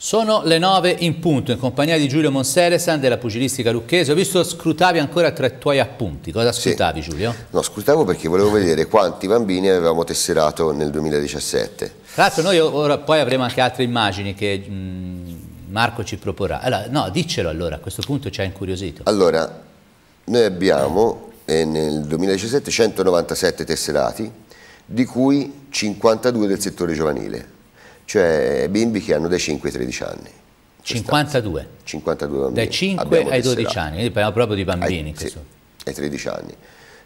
Sono le 9 in punto, in compagnia di Giulio Monseresan della pugilistica lucchese. Ho visto scrutavi ancora tra i tuoi appunti. Cosa scrutavi sì. Giulio? No, scrutavo perché volevo vedere quanti bambini avevamo tesserato nel 2017. Tra l'altro noi ora poi avremo anche altre immagini che mh, mm, Marco ci proporrà. Allora, no, diccelo allora, a questo punto ci ha incuriosito. Allora, noi abbiamo eh, nel 2017 197 tesserati, di cui 52 del settore giovanile, cioè bimbi che hanno dai 5 ai 13 anni. 52? 52 bambini. Dai 5 ai 12 anni, quindi parliamo proprio di bambini. Ai, sì, ai 13 anni.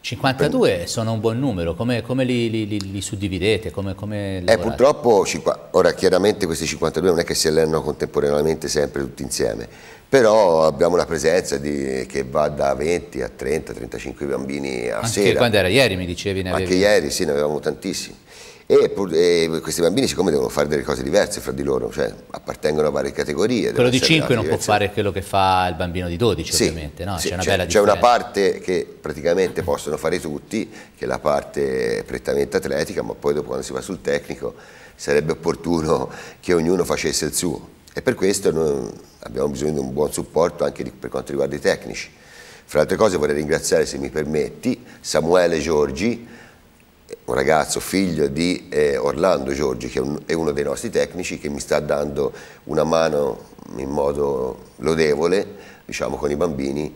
52 sono un buon numero, come, come li, li, li, li, suddividete? Come, come eh, purtroppo, ora chiaramente questi 52 non è che si allenano contemporaneamente sempre tutti insieme, però abbiamo una presenza di, che va da 20 a 30, 35 bambini a Anche sera. Anche quando era ieri mi dicevi ne avevi. Anche ieri sì, ne avevamo tantissimi. E, pur, e, questi bambini siccome devono fare delle cose diverse fra di loro, cioè appartengono a varie categorie. Quello di 5 non diverse. può fare quello che fa il bambino di 12 sì, ovviamente, no? sì, c'è, una, una parte che praticamente possono fare tutti, che è la parte prettamente atletica, ma poi dopo quando si va sul tecnico sarebbe opportuno che ognuno facesse il suo e per questo abbiamo bisogno di un buon supporto anche per quanto riguarda i tecnici. Fra le altre cose vorrei ringraziare, se mi permetti, Samuele Giorgi, un ragazzo figlio di eh, Orlando Giorgi, che è uno dei nostri tecnici, che mi sta dando una mano in modo lodevole, diciamo, con i bambini,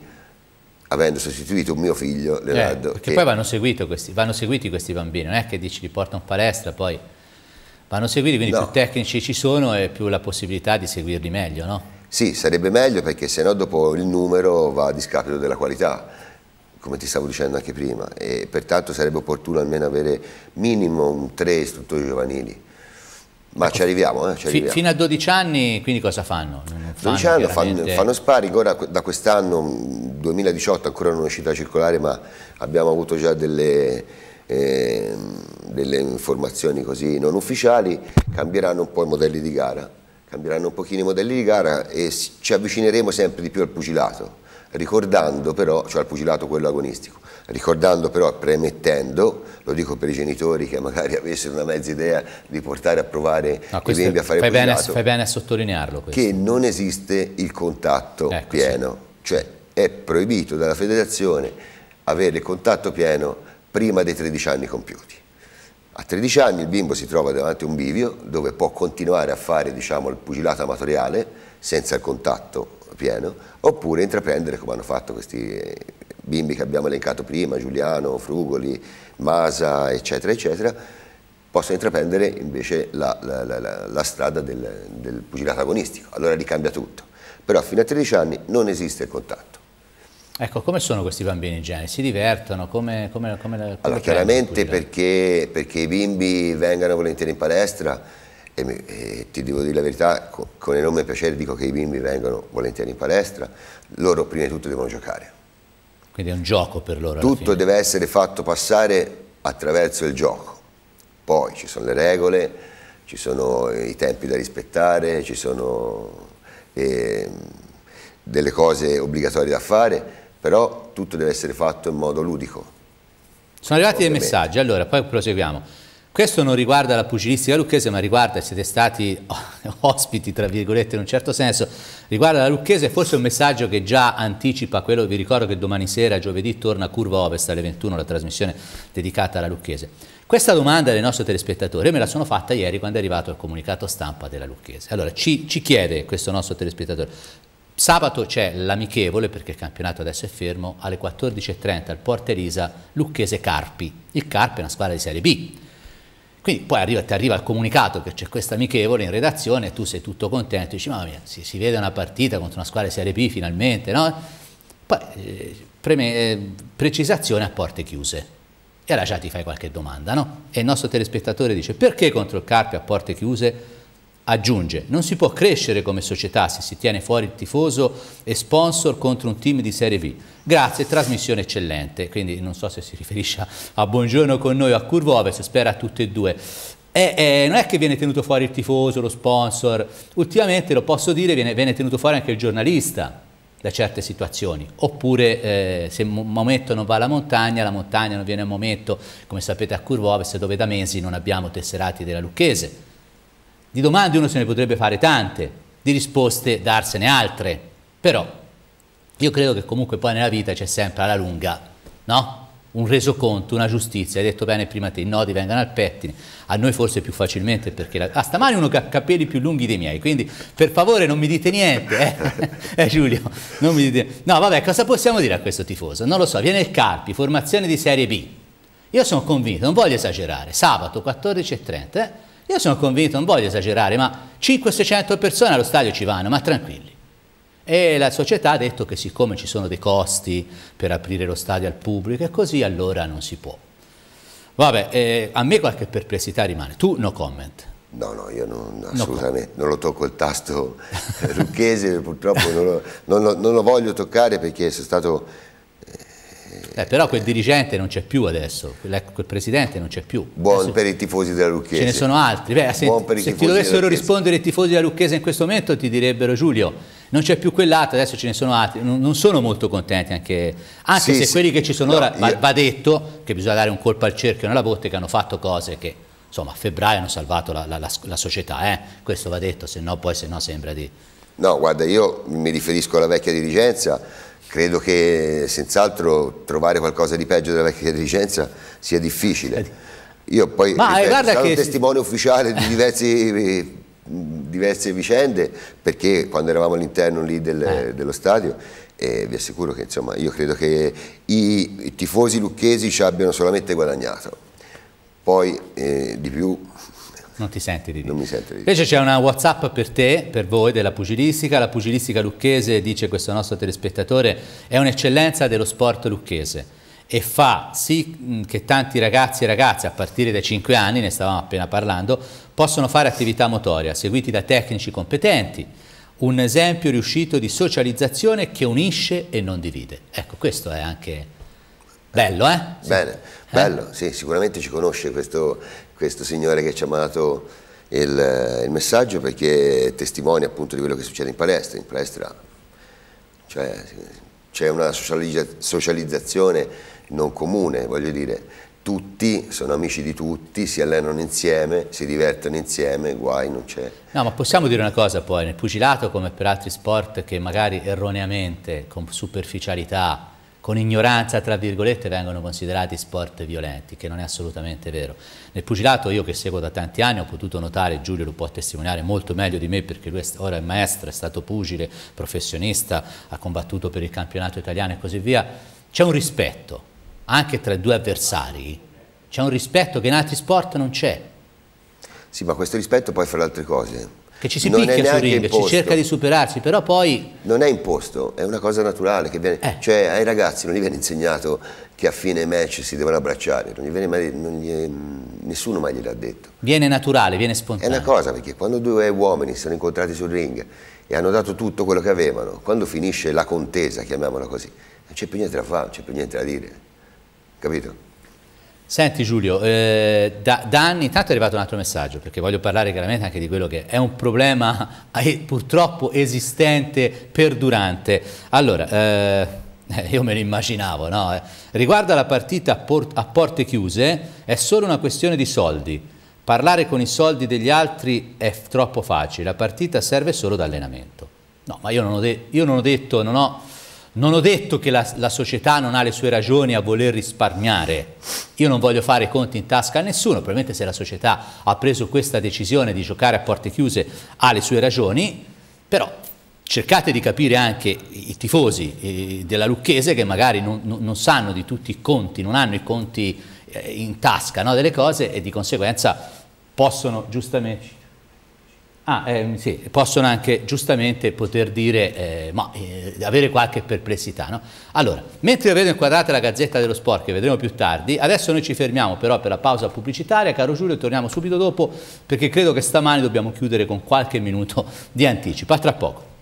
avendo sostituito un mio figlio, eh, Leonardo. Eh, perché che... poi vanno, questi, vanno seguiti questi bambini, non è che dici li porta in palestra, poi Vanno seguiti, quindi no. più tecnici ci sono e più la possibilità di seguirli meglio, no? Sì, sarebbe meglio perché sennò dopo il numero va a discapito della qualità, come ti stavo dicendo anche prima, e pertanto sarebbe opportuno almeno avere minimo un tre istruttori giovanili. Ma ecco, ci, arriviamo, eh, ci arriviamo, Fino a 12 anni, quindi cosa fanno? fanno 12 anni fanno, fanno spari, ora da quest'anno, 2018, mm, ancora non è uscita circolare, ma abbiamo avuto già delle... Eh, delle informazioni così non ufficiali, cambieranno un po' i modelli di gara, cambieranno un pochino i modelli di gara e ci avvicineremo sempre di più al pugilato, ricordando però, cioè al pugilato quello agonistico, ricordando però, premettendo, lo dico per i genitori che magari avessero una mezza idea di portare a provare no, i bimbi a fare fai pugilato, bene, fai bene a sottolinearlo questo. che non esiste il contatto ecco, pieno, sì. cioè è proibito dalla federazione avere il contatto pieno prima dei 13 anni compiuti. A 13 anni il bimbo si trova davanti a un bivio dove può continuare a fare diciamo, il pugilato amatoriale senza il contatto pieno oppure intraprendere come hanno fatto questi eh, bimbi che abbiamo elencato prima, Giuliano, Frugoli, Masa, eccetera, eccetera, possono intraprendere invece la, la, la, la strada del, del pugilato agonistico. Allora ricambia tutto. Però fino a 13 anni non esiste il contatto. Ecco, come sono questi bambini in genere? Si divertono? Come, come, come, come allora, chiaramente perché, perché, i bimbi vengano volentieri in palestra e, e ti devo dire la verità, con, con enorme piacere dico che i bimbi vengano volentieri in palestra, loro prima di tutto devono giocare. Quindi è un gioco per loro. Tutto deve essere fatto passare attraverso il gioco. Poi ci sono le regole, ci sono i tempi da rispettare, ci sono eh, delle cose obbligatorie da fare, però tutto deve essere fatto in modo ludico. Sono arrivati ovviamente. dei messaggi, allora poi proseguiamo. Questo non riguarda la pugilistica lucchese, ma riguarda, siete stati ospiti, tra virgolette, in un certo senso, riguarda la lucchese, forse un messaggio che già anticipa quello, vi ricordo che domani sera, giovedì, torna a Curva Ovest alle 21, la trasmissione dedicata alla lucchese. Questa domanda del nostro telespettatore me la sono fatta ieri quando è arrivato il comunicato stampa della lucchese. Allora, ci, ci chiede questo nostro telespettatore, Sabato c'è l'amichevole, perché il campionato adesso è fermo, alle 14.30 al Porta Elisa, Lucchese Carpi. Il Carpi è una squadra di Serie B. Quindi poi arriva, ti arriva il comunicato che c'è questa amichevole in redazione e tu sei tutto contento, dici mamma mia, si, si vede una partita contro una squadra di Serie B finalmente, no? Poi eh, preme, eh, precisazione a porte chiuse. E allora già ti fai qualche domanda, no? E il nostro telespettatore dice perché contro il Carpi a porte chiuse? Aggiunge, non si può crescere come società se si tiene fuori il tifoso e sponsor contro un team di Serie V. Grazie, trasmissione eccellente. Quindi non so se si riferisce a Buongiorno con noi o a Curvo Ovest, spera a tutte e due. E, eh, non è che viene tenuto fuori il tifoso, lo sponsor, ultimamente lo posso dire, viene, viene tenuto fuori anche il giornalista da certe situazioni, oppure eh, se momento non va alla montagna, la montagna non viene a momento, come sapete a Curvo Ovest dove da mesi non abbiamo tesserati della Lucchese, di domande uno se ne potrebbe fare tante, di risposte darsene altre, però io credo che comunque poi nella vita c'è sempre alla lunga, no? un resoconto, una giustizia, hai detto bene prima te, i nodi vengano al pettine, a noi forse più facilmente perché... La... Ah, stamani uno ha capelli più lunghi dei miei, quindi per favore non mi dite niente, eh, eh Giulio, non mi dite... No, vabbè, cosa possiamo dire a questo tifoso? Non lo so, viene il Carpi, formazione di Serie B. Io sono convinto, non voglio esagerare, sabato 14.30, eh? Io sono convinto, non voglio esagerare, ma 500-600 persone allo stadio ci vanno, ma tranquilli. E la società ha detto che siccome ci sono dei costi per aprire lo stadio al pubblico e così, allora non si può. Vabbè, eh, a me qualche perplessità rimane. Tu no comment. No, no, io non, assolutamente no. non lo tocco il tasto lucchese, purtroppo non lo, non, lo, non lo voglio toccare perché sono stato eh, però quel dirigente non c'è più adesso, quel, presidente non c'è più. Buon adesso, per i tifosi della Lucchese. Ce ne sono altri. Beh, senti, se ti dovessero rispondere i tifosi della Lucchese in questo momento ti direbbero Giulio, non c'è più quell'altro, adesso ce ne sono altri. Non, non sono molto contenti anche, anche sì, se sì. quelli che ci sono no, ora, io... va, va detto che bisogna dare un colpo al cerchio nella botte che hanno fatto cose che insomma a febbraio hanno salvato la, la, la, la società, eh? questo va detto, se no poi se no sembra di... No, guarda, io mi riferisco alla vecchia dirigenza Credo che senz'altro trovare qualcosa di peggio della vecchia dirigenza sia difficile. Io poi sono eh, che... testimone ufficiale di diversi, eh, diverse vicende perché quando eravamo all'interno del, eh. dello stadio e vi assicuro che insomma, io credo che i, i tifosi lucchesi ci abbiano solamente guadagnato. Poi eh, di più non ti senti di dire. Non mi sento di dire. Invece c'è una Whatsapp per te, per voi, della pugilistica. La pugilistica lucchese, dice questo nostro telespettatore, è un'eccellenza dello sport lucchese e fa sì che tanti ragazzi e ragazze, a partire dai 5 anni, ne stavamo appena parlando, possono fare attività motoria, seguiti da tecnici competenti. Un esempio riuscito di socializzazione che unisce e non divide. Ecco, questo è anche... Bello, eh? Bene, bello, eh? sì, sicuramente ci conosce questo, questo signore che ci ha mandato il, il, messaggio perché testimonia appunto di quello che succede in palestra, in palestra cioè, c'è cioè, una socializzazione non comune, voglio dire, tutti sono amici di tutti, si allenano insieme, si divertono insieme, guai non c'è. No, ma possiamo dire una cosa poi, nel pugilato come per altri sport che magari erroneamente, con superficialità, con ignoranza, tra virgolette, vengono considerati sport violenti, che non è assolutamente vero. Nel pugilato io che seguo da tanti anni ho potuto notare, Giulio lo può testimoniare molto meglio di me perché lui ora è maestro, è stato pugile, professionista, ha combattuto per il campionato italiano e così via, c'è un rispetto, anche tra i due avversari, c'è un rispetto che in altri sport non c'è. Sì, ma questo rispetto poi fra le altre cose che ci si non picchia sul ring, imposto. ci cerca di superarsi, però poi... Non è imposto, è una cosa naturale, viene, eh. cioè ai ragazzi non gli viene insegnato che a fine match si devono abbracciare, non gli viene mai, non gli, nessuno mai gliel'ha detto. Viene naturale, viene spontaneo. È una cosa, perché quando due uomini si sono incontrati sul ring e hanno dato tutto quello che avevano, quando finisce la contesa, chiamiamola così, non c'è più niente da fare, non c'è più niente da dire, capito? Senti Giulio, eh, da, da, anni intanto è arrivato un altro messaggio, perché voglio parlare chiaramente anche di quello che è un problema eh, purtroppo esistente, perdurante. Allora, eh, io me lo immaginavo, no? Eh, riguardo alla partita a porte chiuse, è solo una questione di soldi. Parlare con i soldi degli altri è troppo facile, la partita serve solo da allenamento. No, ma io non ho, de io non ho detto, non ho non ho detto che la, la, società non ha le sue ragioni a voler risparmiare. Io non voglio fare conti in tasca a nessuno, probabilmente se la società ha preso questa decisione di giocare a porte chiuse ha le sue ragioni, però cercate di capire anche i tifosi eh, della Lucchese che magari non, non sanno di tutti i conti, non hanno i conti eh, in tasca no, delle cose e di conseguenza possono giustamente Ah, ehm, sì, possono anche giustamente poter dire, eh, ma eh, avere qualche perplessità. No? Allora, mentre io vedo inquadrata la Gazzetta dello Sport, che vedremo più tardi, adesso noi ci fermiamo però per la pausa pubblicitaria, caro Giulio, torniamo subito dopo perché credo che stamani dobbiamo chiudere con qualche minuto di anticipo. A tra poco.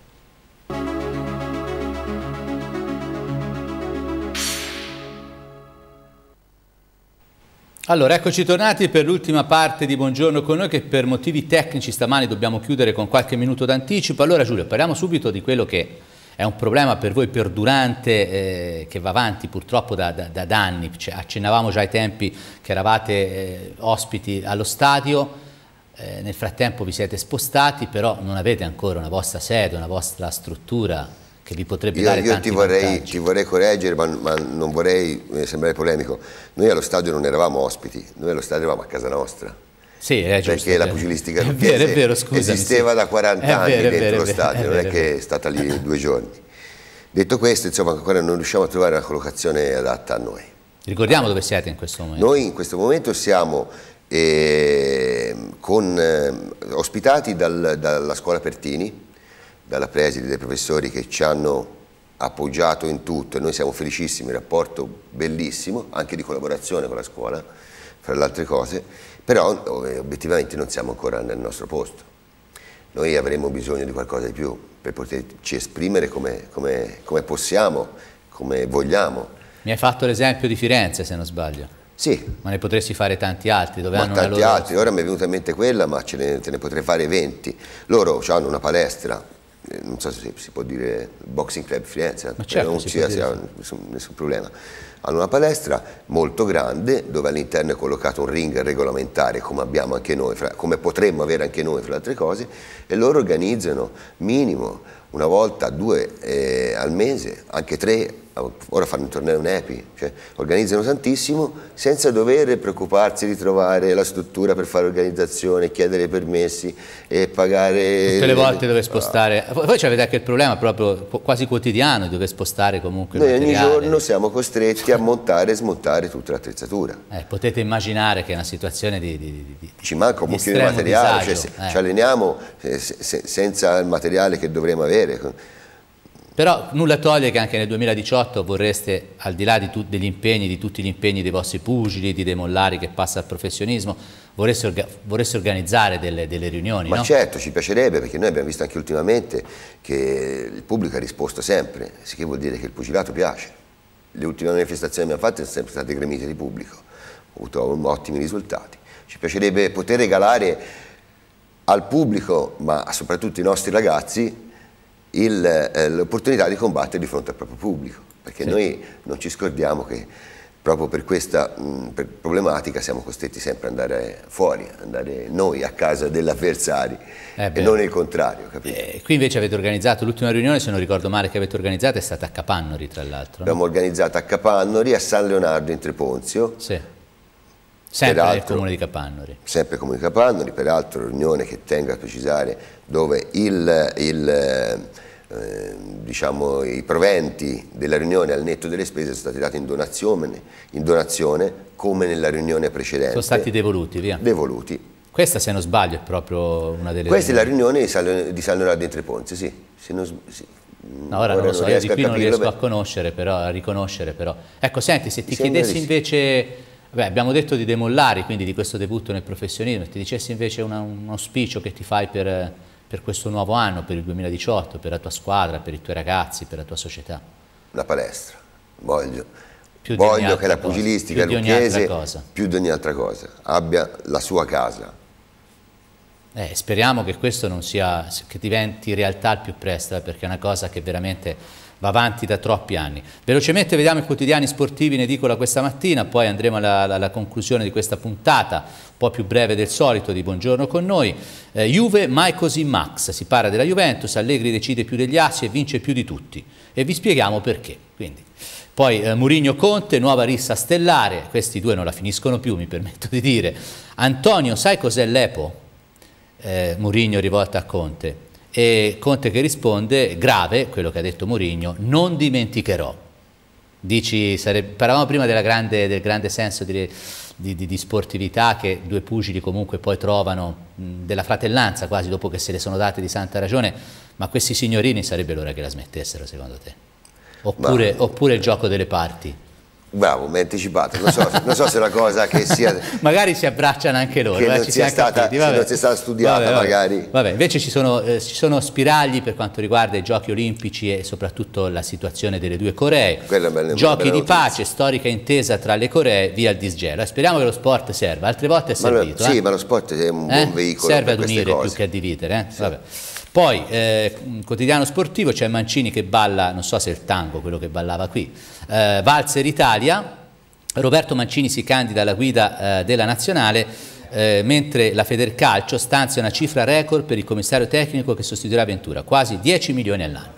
Allora, eccoci tornati per l'ultima parte di Buongiorno con noi che per motivi tecnici stamani dobbiamo chiudere con qualche minuto d'anticipo. Allora Giulio, parliamo subito di quello che è un problema per voi perdurante eh, che va avanti purtroppo da, da, da anni. Cioè, accennavamo già ai tempi che eravate eh, ospiti allo stadio, eh, nel frattempo vi siete spostati, però non avete ancora una vostra sede, una vostra struttura che vi potrebbe io, dare io tanti ti vorrei, ti vorrei correggere, ma, ma, non vorrei eh, sembrare polemico. Noi allo stadio non eravamo ospiti, noi allo stadio eravamo a casa nostra. Sì, eh, cioè, è giusto. Perché è la pugilistica è vero, è vero, scusami, esisteva sì. da 40 è anni vero, dentro vero, lo stadio, è non è che è stata lì due giorni. Detto questo, insomma, ancora non riusciamo a trovare una collocazione adatta a noi. Ricordiamo allora, dove siete in questo momento. Noi in questo momento siamo eh, con, eh, ospitati dal, dalla scuola Pertini, dalla preside, dai professori che ci hanno appoggiato in tutto e noi siamo felicissimi, il rapporto bellissimo, anche di collaborazione con la scuola, fra le altre cose, però eh, obiettivamente non siamo ancora nel nostro posto. Noi avremo bisogno di qualcosa di più per poterci esprimere come, come, come possiamo, come vogliamo. Mi hai fatto l'esempio di Firenze, se non sbaglio. Sì. Ma ne potresti fare tanti altri, dove ma hanno tanti loro... altri, ora mi è venuta in mente quella, ma ne, te ne potrei fare 20. Loro hanno una palestra eh, non so se si può dire Boxing Club Firenze, eh, certo, non ci sia nessun, nessun, problema. Hanno una palestra molto grande dove all'interno è collocato un ring regolamentare come abbiamo anche noi, fra, come potremmo avere anche noi fra le altre cose e loro organizzano minimo una volta, due eh, al mese, anche tre ora fanno un torneo in EPI, cioè organizzano tantissimo senza dover preoccuparsi di trovare la struttura per fare organizzazione, chiedere i permessi e pagare... Tutte le volte dove ah. spostare, no. poi avete anche il problema proprio quasi quotidiano di dover spostare comunque Noi ogni giorno siamo costretti a montare e smontare tutta l'attrezzatura. Eh, potete immaginare che è una situazione di... di, di Ci manca un pochino di materiale, cioè, disagio, cioè, eh. ci alleniamo eh, senza il materiale che dovremmo avere però nulla toglie che anche nel 2018 vorreste, al di là di degli impegni, di tutti gli impegni dei vostri pugili, di De Mollari che passa al professionismo, vorreste, orga vorreste organizzare delle, delle, riunioni, Ma no? certo, ci piacerebbe, perché noi abbiamo visto anche ultimamente che il pubblico ha risposto sempre, il che vuol dire che il pugilato piace. Le ultime manifestazioni che abbiamo fatto sono sempre state gremite di pubblico, ho avuto ottimi risultati. Ci piacerebbe poter regalare al pubblico, ma soprattutto ai nostri ragazzi, eh, l'opportunità di combattere di fronte al proprio pubblico, perché sì. noi non ci scordiamo che proprio per questa mh, mm, per problematica siamo costretti sempre ad andare fuori, andare noi a casa dell'avversario eh e non il contrario. Eh, qui invece avete organizzato l'ultima riunione, se non ricordo male, che avete organizzato è stata a Capannori tra l'altro. Abbiamo no? organizzato a Capannori, a San Leonardo in Treponzio. Sì. Sempre peraltro, comune di Capannori. Sempre comune di Capannori, peraltro riunione che tengo a precisare dove il, il Ehm, diciamo, i proventi della riunione al netto delle spese sono stati dati in donazione, in donazione come nella riunione precedente. Sono stati devoluti, via. Devoluti. Questa, se non sbaglio, è proprio una delle... Questa è la riunione di San, di San Leonardo in Treponze, sì. Non, sì. No, ora, ora, non lo so, non io di qui non riesco beh. a conoscere, però, a riconoscere, però. Ecco, senti, se ti Sembra chiedessi invece... Beh, abbiamo detto di demollare, quindi di questo debutto nel professionismo, se ti dicessi invece una, un auspicio che ti fai per per questo nuovo anno, per il 2018, per la tua squadra, per i tuoi ragazzi, per la tua società? La palestra, voglio, voglio che la cosa. pugilistica più lucchese, più di ogni altra cosa, abbia la sua casa. Eh, speriamo che questo non sia, che diventi realtà al più presto, eh, perché è una cosa che veramente va avanti da troppi anni. Velocemente vediamo i quotidiani sportivi in edicola questa mattina, poi andremo alla, alla conclusione di questa puntata, un po' più breve del solito, di Buongiorno con noi. Eh, Juve, mai così Max, si parla della Juventus, Allegri decide più degli assi e vince più di tutti. E vi spieghiamo perché. Quindi. Poi eh, Murigno Conte, nuova rissa stellare, questi due non la finiscono più, mi permetto di dire. Antonio, sai cos'è l'Epo? Eh, Murigno rivolta a Conte. E Conte che risponde, grave quello che ha detto Mourinho, non dimenticherò. Dici, sarebbe, parlavamo prima grande, del grande senso di, di, di, di, sportività che due pugili comunque poi trovano, della fratellanza quasi dopo che se le sono date di santa ragione, ma questi signorini sarebbe l'ora che la smettessero secondo te? Oppure, oppure il gioco delle parti? Bravo, mi hai anticipato, non so, non so se è una cosa che sia... magari si abbracciano anche loro, che eh, non, ci sia stata, capiti, vabbè. non sia stata studiata vabbè, vabbè. magari. Vabbè, invece ci sono, eh, ci sono, spiragli per quanto riguarda i giochi olimpici e soprattutto la situazione delle due Coree, bella, giochi di notizia. pace, storica intesa tra le Coree via il disgelo. Eh, speriamo che lo sport serva, altre volte è servito. Ma, sì, eh. ma lo sport è un eh? buon veicolo Serve ad unire più che a dividere. Eh? Sì. Poi, eh, quotidiano sportivo, c'è Mancini che balla, non so se è il tango, quello che ballava qui, eh, Valzer Italia, Roberto Mancini si candida alla guida eh, della Nazionale, eh, mentre la Federcalcio stanzia una cifra record per il commissario tecnico che sostituirà Ventura, quasi 10 milioni all'anno.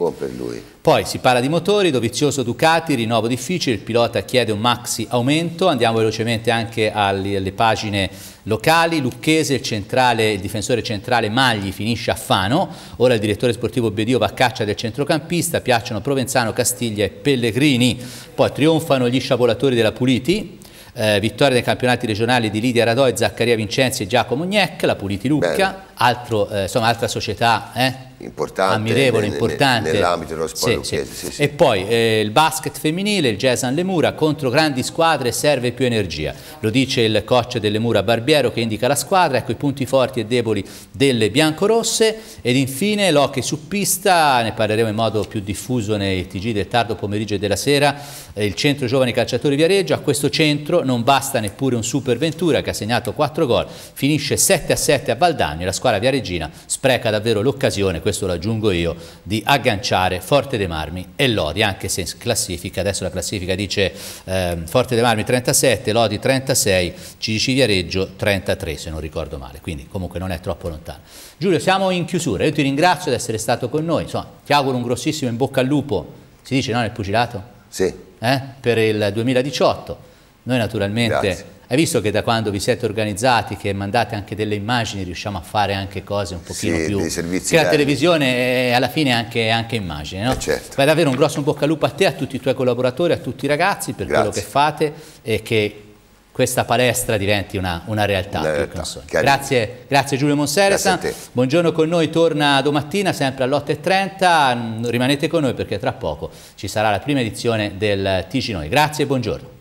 Buon per lui. Poi si parla di motori, Dovizioso Ducati, rinnovo difficile, il pilota chiede un maxi aumento, andiamo velocemente anche alle, alle pagine locali, Lucchese, il, centrale, il difensore centrale Magli finisce a Fano, ora il direttore sportivo Bedio va a caccia del centrocampista, piacciono Provenzano, Castiglia e Pellegrini, poi trionfano gli sciabolatori della Puliti, eh, vittoria nei campionati regionali di Lidia Radoi, Zaccaria Vincenzi e Giacomo Gnec, la Puliti Lucca. Bene altro, eh, insomma, altra società eh? importante, ammirevole, ne, importante. Nell'ambito dello sport sì, sì. Sì, sì, E poi eh, il basket femminile, il jazz alle mura, contro grandi squadre serve più energia. Lo dice il coach delle mura Barbiero che indica la squadra, ecco i punti forti e deboli delle biancorosse. Ed infine l'hockey su pista, ne parleremo in modo più diffuso nei TG del tardo pomeriggio e della sera, eh, il centro giovani calciatori Viareggio. A questo centro non basta neppure un Super Ventura che ha segnato 4 gol, finisce 7 a 7 a Valdagno e la squadra fare Via Regina spreca davvero l'occasione, questo lo aggiungo io, di agganciare Forte dei Marmi e Lodi, anche se in classifica, adesso la classifica dice eh, Forte dei Marmi 37, Lodi 36, CDC Viareggio 33 se non ricordo male, quindi comunque non è troppo lontano. Giulio, siamo in chiusura, io ti ringrazio di essere stato con noi, insomma ti auguro un grossissimo in bocca al lupo, si dice no nel pugilato? Sì. Eh? Per il 2018. Noi naturalmente Grazie hai visto che da quando vi siete organizzati, che mandate anche delle immagini, riusciamo a fare anche cose un pochino sì, più... Dei servizi che la televisione è alla fine anche, anche immagine, no? Eh certo. Vai davvero un grosso in bocca al lupo a te, a tutti i tuoi collaboratori, a tutti i ragazzi per Grazie. quello che fate e che questa palestra diventi una, una realtà. realtà grazie, grazie, Giulio Monseresa. Buongiorno con noi, torna domattina sempre alle 8.30. Rimanete con noi perché tra poco ci sarà la prima edizione del TG Noi. Grazie e buongiorno.